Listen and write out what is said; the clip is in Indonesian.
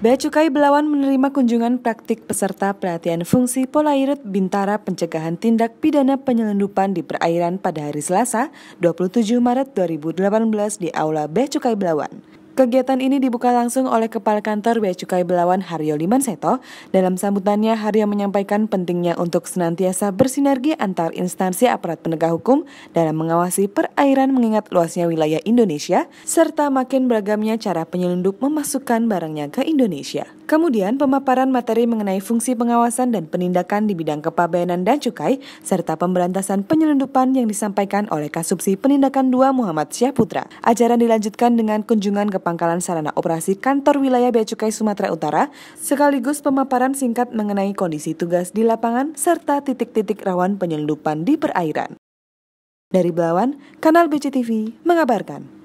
Bea Cukai Belawan menerima kunjungan praktik peserta pelatihan fungsi pola Polairut Bintara Pencegahan Tindak Pidana Penyelundupan di Perairan pada hari Selasa, 27 Maret 2018 di Aula Bea Cukai Belawan. Kegiatan ini dibuka langsung oleh Kepala Kantor Bea Cukai Belawan Haryo Seto. Dalam sambutannya, Haryo menyampaikan pentingnya untuk senantiasa bersinergi antar instansi aparat penegak hukum dalam mengawasi perairan mengingat luasnya wilayah Indonesia, serta makin beragamnya cara penyelundup memasukkan barangnya ke Indonesia. Kemudian, pemaparan materi mengenai fungsi pengawasan dan penindakan di bidang kepabeanan dan cukai, serta pemberantasan penyelundupan yang disampaikan oleh Kasubsi Penindakan 2 Muhammad Syahputra. Ajaran dilanjutkan dengan kunjungan kepala Pangkalan Sarana Operasi Kantor Wilayah Bea Cukai Sumatera Utara, sekaligus pemaparan singkat mengenai kondisi tugas di lapangan serta titik-titik rawan penyelundupan di perairan. Dari Belawan, Kanal BCTV mengabarkan.